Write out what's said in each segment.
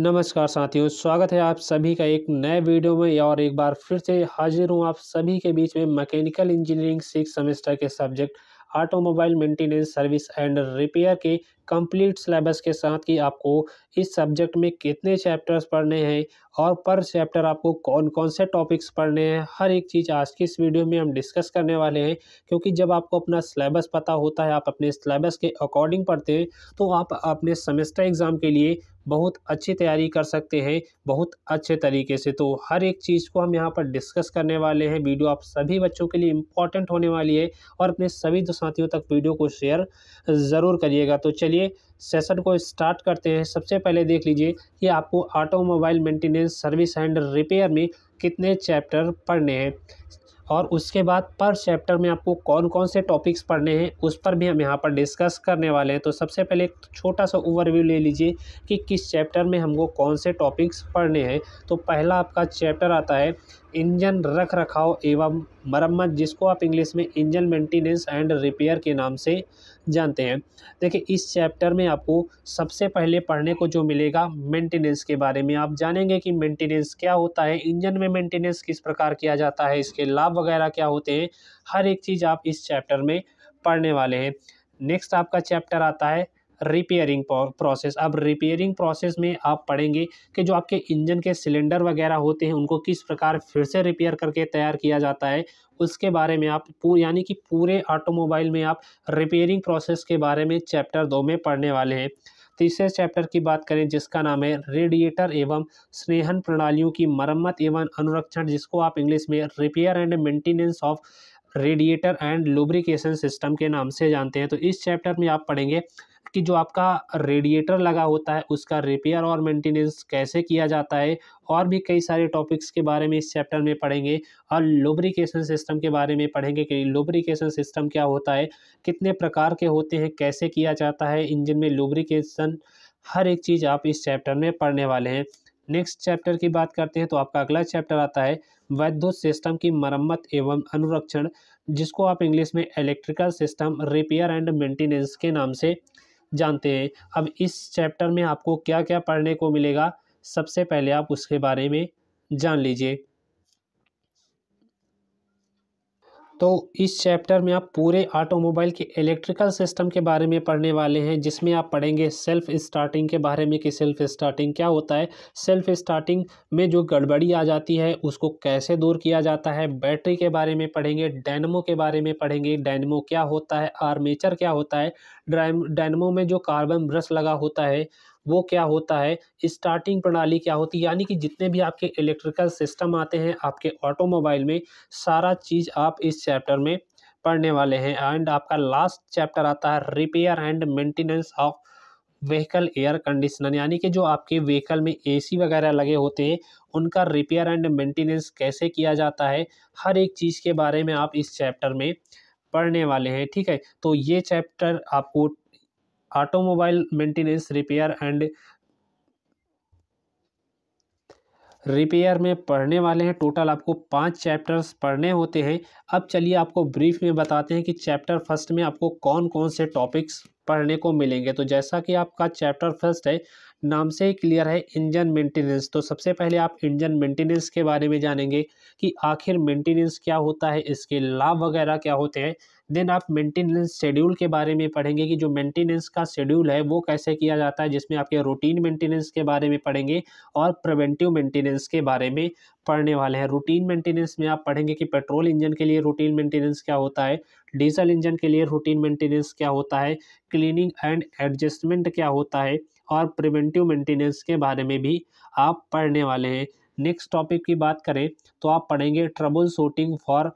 नमस्कार साथियों स्वागत है आप सभी का एक नए वीडियो में और एक बार फिर से हाजिर हूँ आप सभी के बीच में मैकेनिकल इंजीनियरिंग सिक्स सेमेस्टर के subject automobile maintenance service and repair के कंप्लीट सिलेबस के साथ कि आपको इस सब्जेक्ट में कितने चैप्टर्स पढ़ने हैं और पर चैप्टर आपको कौन कौन से टॉपिक्स पढ़ने हैं हर एक चीज़ आज की इस वीडियो में हम डिस्कस करने वाले हैं क्योंकि जब आपको अपना सिलेबस पता होता है आप अपने सिलेबस के अकॉर्डिंग पढ़ते हैं तो आप अपने सेमेस्टर एग्ज़ाम के लिए बहुत अच्छी तैयारी कर सकते हैं बहुत अच्छे तरीके से तो हर एक चीज़ को हम यहाँ पर डिस्कस करने वाले हैं वीडियो आप सभी बच्चों के लिए इम्पॉर्टेंट होने वाली है और अपने सभी साथियों तक वीडियो को शेयर ज़रूर करिएगा तो चलिए सेशन को स्टार्ट करते हैं सबसे पहले देख लीजिए कि आपको automobile maintenance service and repair में कितने चैप्टर पढ़ने हैं और उसके बाद पर चैप्टर में आपको कौन कौन से टॉपिक्स पढ़ने हैं उस पर भी हम यहाँ पर डिस्कस करने वाले हैं तो सबसे पहले एक छोटा सा ओवरव्यू ले लीजिए कि किस चैप्टर में हमको कौन से टॉपिक्स पढ़ने हैं तो पहला आपका चैप्टर आता है इंजन रख रखाव एवं मरम्मत जिसको आप इंग्लिश में इंजन मेंटेनेंस एंड रिपेयर के नाम से जानते हैं देखिए इस चैप्टर में आपको सबसे पहले पढ़ने को जो मिलेगा मेंटेनेंस के बारे में आप जानेंगे कि मेंटेनेंस क्या होता है इंजन में मेंटेनेंस किस प्रकार किया जाता है इसके लाभ वगैरह क्या होते हैं हर एक चीज़ आप इस चैप्टर में पढ़ने वाले हैं नेक्स्ट आपका चैप्टर आता है रिपेयरिंग प्रोसेस अब रिपेयरिंग प्रोसेस में आप पढ़ेंगे कि जो आपके इंजन के सिलेंडर वगैरह होते हैं उनको किस प्रकार फिर से रिपेयर करके तैयार किया जाता है उसके बारे में आप पू यानी कि पूरे ऑटोमोबाइल में आप रिपेयरिंग प्रोसेस के बारे में चैप्टर दो में पढ़ने वाले हैं तीसरे चैप्टर की बात करें जिसका नाम है रेडिएटर एवं स्नेहन प्रणालियों की मरम्मत एवं अनुरक्षण जिसको आप इंग्लिश में repair and maintenance of radiator and lubrication system के नाम से जानते हैं तो इस चैप्टर में आप पढ़ेंगे कि जो आपका रेडिएटर लगा होता है उसका रिपेयर और मेंटेनेंस कैसे किया जाता है और भी कई सारे टॉपिक्स के बारे में इस चैप्टर में पढ़ेंगे और लुब्रिकेशन सिस्टम के बारे में पढ़ेंगे कि लुब्रिकेशन सिस्टम क्या होता है कितने प्रकार के होते हैं कैसे किया जाता है इंजन में लुब्रिकेशन हर एक चीज़ आप इस चैप्टर में पढ़ने वाले हैं नेक्स्ट चैप्टर की बात करते हैं तो आपका अगला चैप्टर आता है वैद्युत सिस्टम की मरम्मत एवं अनुरक्षण जिसको आप इंग्लिश में electrical system repair and maintenance के नाम से जानते हैं अब इस चैप्टर में आपको क्या क्या पढ़ने को मिलेगा सबसे पहले आप उसके बारे में जान लीजिए तो इस चैप्टर में आप पूरे ऑटोमोबाइल के इलेक्ट्रिकल सिस्टम के बारे में पढ़ने वाले हैं जिसमें आप पढ़ेंगे सेल्फ स्टार्टिंग के बारे में कि सेल्फ स्टार्टिंग क्या होता है सेल्फ स्टार्टिंग में जो गड़बड़ी आ जाती है उसको कैसे दूर किया जाता है बैटरी के बारे में पढ़ेंगे डैनमो के बारे में पढ़ेंगे डैनमो क्या होता है आर्मेचर क्या होता है ड्राइम डैनमो में जो कार्बन ब्रश लगा होता है वो क्या होता है स्टार्टिंग प्रणाली क्या होती है यानी कि जितने भी आपके इलेक्ट्रिकल सिस्टम आते हैं आपके ऑटोमोबाइल में सारा चीज़ आप इस चैप्टर में पढ़ने वाले हैं एंड आपका लास्ट चैप्टर आता है repair and maintenance of vehicle air conditioner यानी कि जो आपके व्हीकल में एसी वगैरह लगे होते हैं उनका रिपेयर एंड मेंटेनेंस कैसे किया जाता है हर एक चीज़ के बारे में आप इस चैप्टर में पढ़ने वाले हैं ठीक है तो ये चैप्टर आपको automobile maintenance repair and repair में पढ़ने वाले हैं टोटल आपको पांच चैप्टर्स पढ़ने होते हैं अब चलिए आपको ब्रीफ में बताते हैं कि चैप्टर फर्स्ट में आपको कौन कौन से टॉपिक्स पढ़ने को मिलेंगे तो जैसा कि आपका चैप्टर फर्स्ट है नाम से ही क्लियर है इंजन मेंटेनेंस तो सबसे पहले आप इंजन मेंटेनेंस के बारे में जानेंगे कि आखिर मेंटेनेंस क्या होता है इसके लाभ वगैरह क्या होते हैं देन आप मेंटेनेंस शेड्यूल के बारे में पढ़ेंगे कि जो मेंटेनेंस का शेड्यूल है वो कैसे किया जाता है जिसमें आपके रूटीन मेंटेनेंस के बारे में पढ़ेंगे और प्रिवेंटिव मेंटेनेंस के बारे में पढ़ने वाले हैं रूटीन मेंटेनेंस में आप पढ़ेंगे कि पेट्रोल इंजन के लिए रूटीन मेंटेनेंस क्या होता है डीजल इंजन के लिए रूटीन मेंटेनेंस क्या होता है क्लीनिंग एंड एडजस्टमेंट क्या होता है और प्रिवेंटिव मेंटेनेंस के बारे में भी आप पढ़ने वाले हैं नेक्स्ट टॉपिक की बात करें तो आप पढ़ेंगे troubleshooting for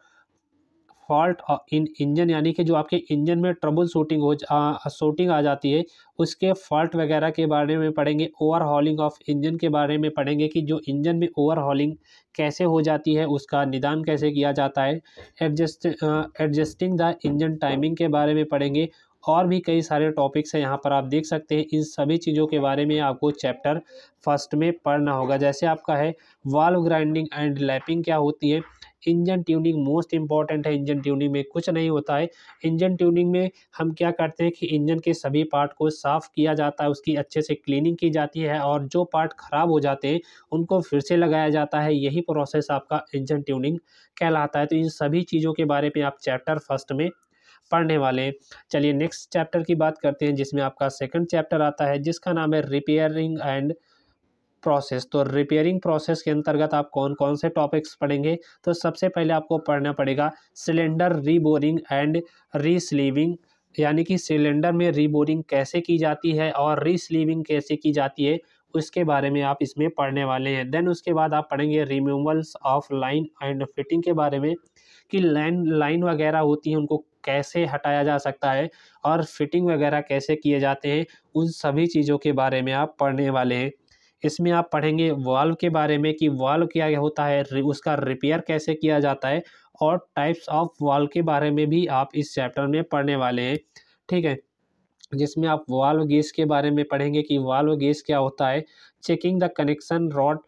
fault in engine यानी कि जो आपके इंजन में ट्रबल शूटिंग हो शूटिंग आ जाती है उसके फॉल्ट वगैरह के बारे में पढ़ेंगे ओवर हॉलिंग ऑफ इंजन के बारे में पढ़ेंगे कि जो इंजन में ओवर हॉलिंग कैसे हो जाती है उसका निदान कैसे किया जाता है adjust adjusting the engine timing के बारे में पढ़ेंगे और भी कई सारे टॉपिक्स हैं यहाँ पर आप देख सकते हैं इन सभी चीज़ों के बारे में आपको चैप्टर फर्स्ट में पढ़ना होगा जैसे आपका है वाल्व ग्राइंडिंग एंड लैपिंग क्या होती है इंजन ट्यूनिंग मोस्ट इंपॉर्टेंट है इंजन ट्यूनिंग में कुछ नहीं होता है इंजन ट्यूनिंग में हम क्या करते हैं कि इंजन के सभी पार्ट को साफ़ किया जाता है उसकी अच्छे से क्लीनिंग की जाती है और जो पार्ट ख़राब हो जाते हैं उनको फिर से लगाया जाता है यही प्रोसेस आपका इंजन ट्यूनिंग कहलाता है तो इन सभी चीज़ों के बारे में आप चैप्टर फर्स्ट में पढ़ने वाले हैं चलिए नेक्स्ट चैप्टर की बात करते हैं जिसमें आपका सेकंड चैप्टर आता है जिसका नाम है रिपेयरिंग एंड प्रोसेस तो रिपेयरिंग प्रोसेस के अंतर्गत आप कौन कौन से टॉपिक्स पढ़ेंगे तो सबसे पहले आपको पढ़ना पड़ेगा सिलेंडर रीबोरिंग एंड रीस्लीविंग यानी कि सिलेंडर में रीबोरिंग कैसे की जाती है और रीस्लीविंग कैसे की जाती है उसके बारे में आप इसमें पढ़ने वाले हैं देन उसके बाद आप पढ़ेंगे removals of line and fitting के बारे में कि लाइन लाइन वगैरह होती है उनको कैसे हटाया जा सकता है और फिटिंग वगैरह कैसे किए जाते हैं उन सभी चीज़ों के बारे में आप पढ़ने वाले हैं इसमें आप पढ़ेंगे वाल्व के बारे में कि वाल्व क्या होता है उसका रिपेयर कैसे किया जाता है और टाइप्स ऑफ वाल्व के बारे में भी आप इस चैप्टर में पढ़ने वाले हैं ठीक है जिसमें आप वाल्व गैस के बारे में पढ़ेंगे कि वाल्व गैस क्या होता है checking the connection rod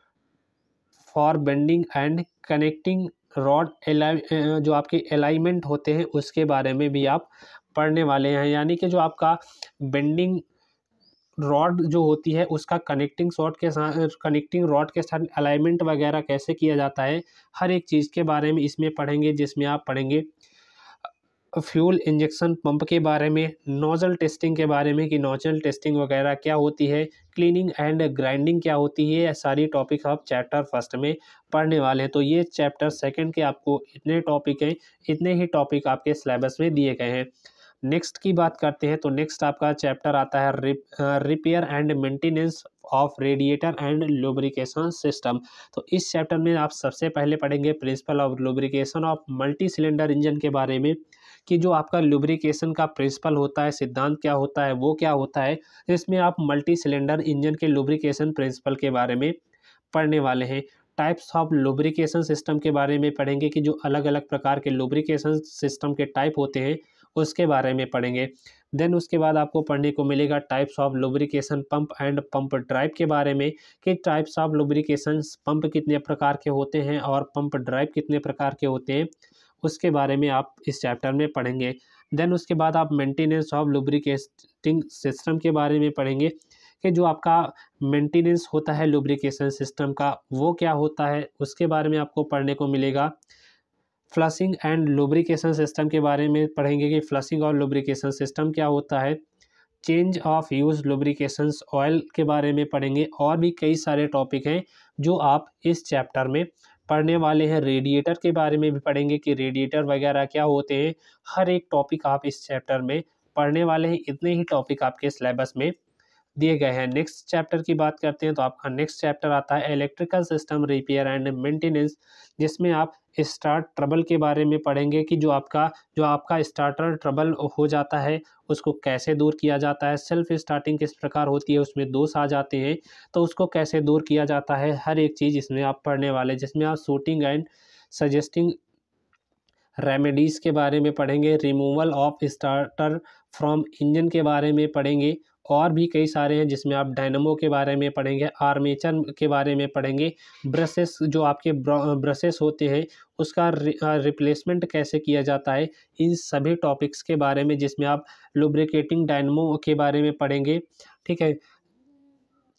for bending and connecting rod जो आपके अलाइनमेंट होते हैं उसके बारे में भी आप पढ़ने वाले हैं यानी कि जो आपका बेंडिंग रॉड जो होती है उसका कनेक्टिंग शॉट के साथ कनेक्टिंग रॉड के साथ अलाइनमेंट वगैरह कैसे किया जाता है हर एक चीज़ के बारे में इसमें पढ़ेंगे जिसमें आप पढ़ेंगे फ्यूल इंजेक्शन पंप के बारे में नोजल टेस्टिंग के बारे में कि नोजल टेस्टिंग वगैरह क्या होती है क्लीनिंग एंड ग्राइंडिंग क्या होती है यह सारी टॉपिक आप चैप्टर फर्स्ट में पढ़ने वाले हैं तो ये चैप्टर सेकंड के आपको इतने टॉपिक हैं इतने ही टॉपिक आपके सिलेबस में दिए गए हैं नेक्स्ट की बात करते हैं तो नेक्स्ट आपका चैप्टर आता है repair and maintenance of radiator and lubrication system तो इस चैप्टर में आप सबसे पहले पढ़ेंगे principle of lubrication of multi cylinder engine के बारे में कि जो आपका लुब्रिकेशन का प्रिंसिपल होता है सिद्धांत क्या होता है वो क्या होता है इसमें आप मल्टी सिलेंडर इंजन के लुब्रिकेशन प्रिंसिपल के बारे में पढ़ने वाले हैं टाइप्स ऑफ लुब्रिकेशन सिस्टम के बारे में पढ़ेंगे कि जो अलग अलग प्रकार के लुब्रिकेशन सिस्टम के टाइप होते हैं उसके बारे में पढ़ेंगे देन उसके बाद आपको पढ़ने को मिलेगा types of lubrication pump and pump drive के बारे में कि टाइप्स ऑफ लुब्रिकेशन पंप कितने प्रकार के होते हैं और पंप ड्राइव कितने प्रकार के होते हैं उसके बारे में आप इस चैप्टर में पढ़ेंगे देन उसके बाद आप मेंटेनेंस ऑफ लुब्रिकेटिंग सिस्टम के बारे में पढ़ेंगे कि जो आपका मेंटेनेंस होता है लुब्रिकेशन सिस्टम का वो क्या होता है उसके बारे में आपको पढ़ने को मिलेगा फ्लशिंग एंड लुब्रिकेशन सिस्टम के बारे में पढ़ेंगे कि फ्लशिंग और लुब्रिकेशन सिस्टम क्या होता है change of use lubrication oil के बारे में पढ़ेंगे और भी कई सारे टॉपिक हैं जो आप इस चैप्टर में पढ़ने वाले हैं रेडिएटर के बारे में भी पढ़ेंगे कि रेडिएटर वगैरह क्या होते हैं हर एक टॉपिक आप इस चैप्टर में पढ़ने वाले हैं इतने ही टॉपिक आपके सिलेबस में दिए गए हैं नेक्स्ट चैप्टर की बात करते हैं तो आपका नेक्स्ट चैप्टर आता है electrical system repair and maintenance जिसमें आप स्टार्ट ट्रबल के बारे में पढ़ेंगे कि जो आपका जो आपका स्टार्टर ट्रबल हो जाता है उसको कैसे दूर किया जाता है सेल्फ स्टार्टिंग किस प्रकार होती है उसमें दोष आ जाते हैं तो उसको कैसे दूर किया जाता है हर एक चीज़ इसमें आप पढ़ने वाले जिसमें आप शूटिंग एंड सजेस्टिंग रेमेडीज़ के बारे में पढ़ेंगे removal of starter from engine के बारे में पढ़ेंगे और भी कई सारे हैं जिसमें आप डायनमो के बारे में पढ़ेंगे आर्मेचर के बारे में पढ़ेंगे ब्रशेस जो आपके ब्रशेस होते हैं उसका रिप्लेसमेंट कैसे किया जाता है इन सभी टॉपिक्स के बारे में जिसमें आप लुब्रिकेटिंग डायनमो के बारे में पढ़ेंगे ठीक है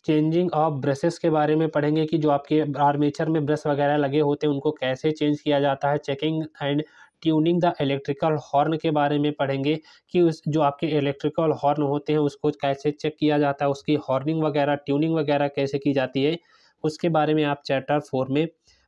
चेंजिंग ऑफ ब्रशेस के बारे में पढ़ेंगे कि जो आपके आर्मेचर में ब्रश वगैरह लगे होते हैं उनको कैसे चेंज किया जाता है checking and tuning the electrical horn के बारे में पढ़ेंगे कि उस जो आपके इलेक्ट्रिकल हॉर्न होते हैं उसको कैसे चेक किया जाता है उसकी हॉर्निंग वगैरह ट्यूनिंग वगैरह कैसे की जाती है उसके बारे में आप चैप्टर फोर में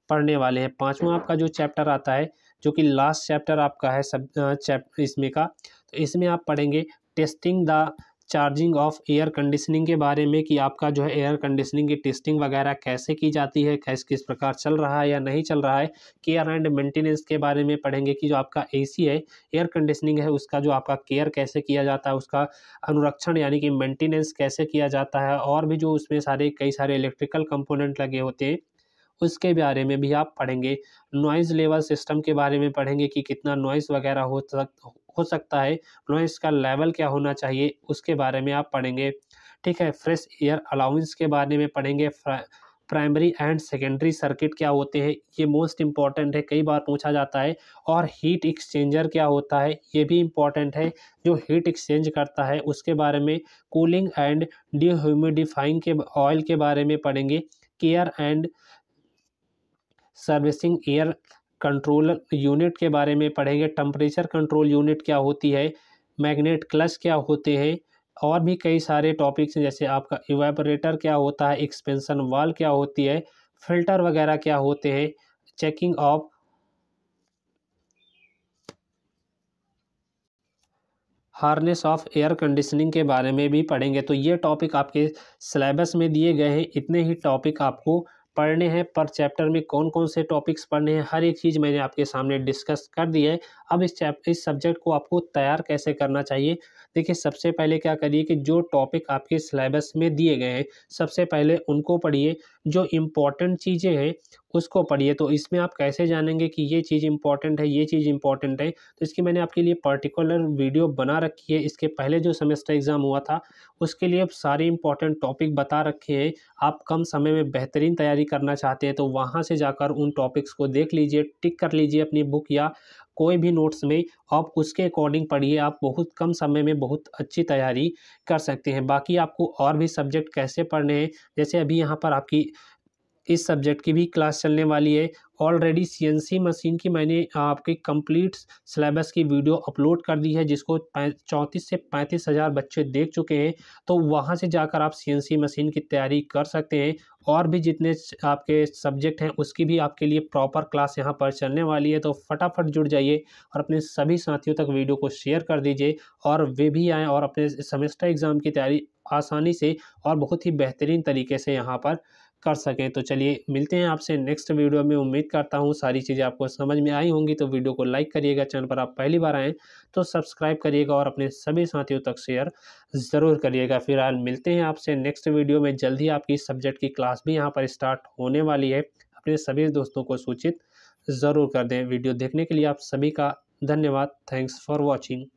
पढ़ने वाले हैं पाँचवा आपका जो चैप्टर आता है जो कि लास्ट चैप्टर आपका है सब चैप इसमें का तो इसमें आप पढ़ेंगे testing the charging of air conditioning के बारे में कि आपका जो है एयर कंडीशनिंग की टेस्टिंग वगैरह कैसे की जाती है कैसे किस प्रकार चल रहा है या नहीं चल रहा है केयर एंड मेंटेनेंस के बारे में पढ़ेंगे कि जो आपका एसी है एयर कंडीशनिंग है उसका जो आपका केयर कैसे किया जाता है उसका अनुरक्षण यानी कि मेंटेनेंस कैसे किया जाता है और भी जो उसमें सारे कई सारे इलेक्ट्रिकल कंपोनेंट लगे होते हैं उसके बारे में भी आप पढ़ेंगे नॉइज़ लेवल सिस्टम के बारे में पढ़ेंगे कि कितना नॉइज़ वगैरह हो सक हो सकता है नॉइज़ का लेवल क्या होना चाहिए उसके बारे में आप पढ़ेंगे ठीक है फ्रेश एयर अलाउंस के बारे में पढ़ेंगे प्राइमरी एंड सेकेंडरी सर्किट क्या होते हैं ये मोस्ट इम्पॉर्टेंट है कई बार पूछा जाता है और हीट एक्सचेंजर क्या होता है ये भी इम्पॉर्टेंट है जो हीट एक्सचेंज करता है उसके बारे में कूलिंग एंड डिह्यूमिडिफाइंग के ऑयल के बारे में पढ़ेंगे care and servicing air control unit के बारे में पढ़ेंगे टम्परेचर कंट्रोल यूनिट क्या होती है मैग्नेट क्लच क्या होते हैं और भी कई सारे टॉपिक्स हैं जैसे आपका इवेपरेटर क्या होता है एक्सपेंसन वाल क्या होती है फिल्टर वगैरह क्या होते हैं checking of harness of air conditioning के बारे में भी पढ़ेंगे तो ये टॉपिक आपके सिलेबस में दिए गए हैं इतने ही टॉपिक आपको पढ़ने हैं पर चैप्टर में कौन कौन से टॉपिक्स पढ़ने हैं हर एक चीज़ मैंने आपके सामने डिस्कस कर दी है अब इस चैप इस सब्जेक्ट को आपको तैयार कैसे करना चाहिए देखिए सबसे पहले क्या करिए कि जो टॉपिक आपके सिलेबस में दिए गए हैं सबसे पहले उनको पढ़िए जो इम्पॉर्टेंट चीज़ें हैं उसको पढ़िए तो इसमें आप कैसे जानेंगे कि ये चीज़ इम्पॉर्टेंट है ये चीज़ इम्पॉर्टेंट है तो इसकी मैंने आपके लिए पर्टिकुलर वीडियो बना रखी है इसके पहले जो सेमेस्टर एग्ज़ाम हुआ था उसके लिए सारे इंपॉर्टेंट टॉपिक बता रखे हैं आप कम समय में बेहतरीन तैयारी करना चाहते हैं तो वहाँ से जाकर उन टॉपिक्स को देख लीजिए टिक कर लीजिए अपनी बुक या कोई भी नोट्स में आप उसके अकॉर्डिंग पढ़िए आप बहुत कम समय में बहुत अच्छी तैयारी कर सकते हैं बाकी आपको और भी सब्जेक्ट कैसे पढ़ने हैं जैसे अभी यहाँ पर आपकी इस सब्जेक्ट की भी क्लास चलने वाली है ऑलरेडी सीएनसी मशीन की मैंने आपके कंप्लीट सिलेबस की वीडियो अपलोड कर दी है जिसको चौंतीस से पैंतीस हज़ार बच्चे देख चुके हैं तो वहाँ से जाकर आप सीएनसी मशीन की तैयारी कर सकते हैं और भी जितने आपके सब्जेक्ट हैं उसकी भी आपके लिए प्रॉपर क्लास यहाँ पर चलने वाली है तो फटाफट जुड़ जाइए और अपने सभी साथियों तक वीडियो को शेयर कर दीजिए और वे भी आएँ और अपने सेमेस्टर एग्ज़ाम की तैयारी आसानी से और बहुत ही बेहतरीन तरीके से यहाँ पर कर सकें तो चलिए मिलते हैं आपसे नेक्स्ट वीडियो में उम्मीद करता हूँ सारी चीज़ें आपको समझ में आई होंगी तो वीडियो को लाइक करिएगा चैनल पर आप पहली बार आएँ तो सब्सक्राइब करिएगा और अपने सभी साथियों तक शेयर ज़रूर करिएगा फिलहाल मिलते हैं आपसे नेक्स्ट वीडियो में जल्द ही आपकी सब्जेक्ट की क्लास भी यहाँ पर स्टार्ट होने वाली है अपने सभी दोस्तों को सूचित ज़रूर कर दें वीडियो देखने के लिए आप सभी का धन्यवाद थैंक्स फॉर वॉचिंग